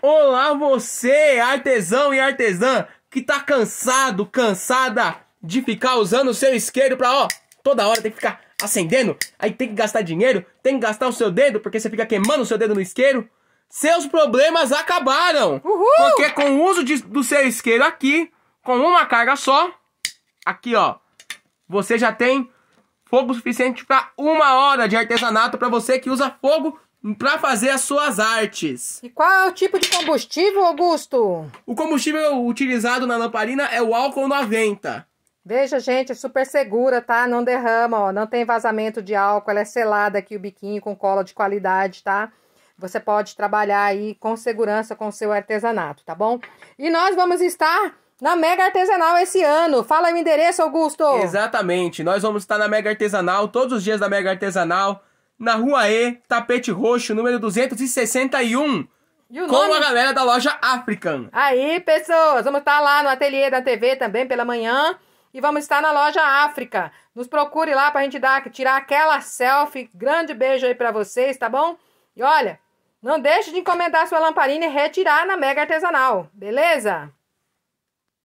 Olá você, artesão e artesã, que tá cansado, cansada de ficar usando o seu isqueiro pra, ó, toda hora tem que ficar acendendo, aí tem que gastar dinheiro, tem que gastar o seu dedo, porque você fica queimando o seu dedo no isqueiro. Seus problemas acabaram! Uhul. Porque com o uso de, do seu isqueiro aqui, com uma carga só, aqui ó, você já tem fogo suficiente para uma hora de artesanato para você que usa fogo para fazer as suas artes. E qual é o tipo de combustível, Augusto? O combustível utilizado na lamparina é o álcool 90. Veja, gente, é super segura, tá? Não derrama, ó, não tem vazamento de álcool, ela é selada aqui o biquinho com cola de qualidade, tá? Você pode trabalhar aí com segurança com o seu artesanato, tá bom? E nós vamos estar na Mega Artesanal esse ano. Fala o endereço, Augusto. Exatamente. Nós vamos estar na Mega Artesanal todos os dias da Mega Artesanal na Rua E, tapete roxo, número 261. E o com nome? a galera da loja African. Aí, pessoas, vamos estar lá no ateliê da TV também pela manhã. E vamos estar na loja África. Nos procure lá pra gente dar, tirar aquela selfie. Grande beijo aí pra vocês, tá bom? E olha, não deixe de encomendar sua lamparina e retirar na Mega Artesanal, beleza?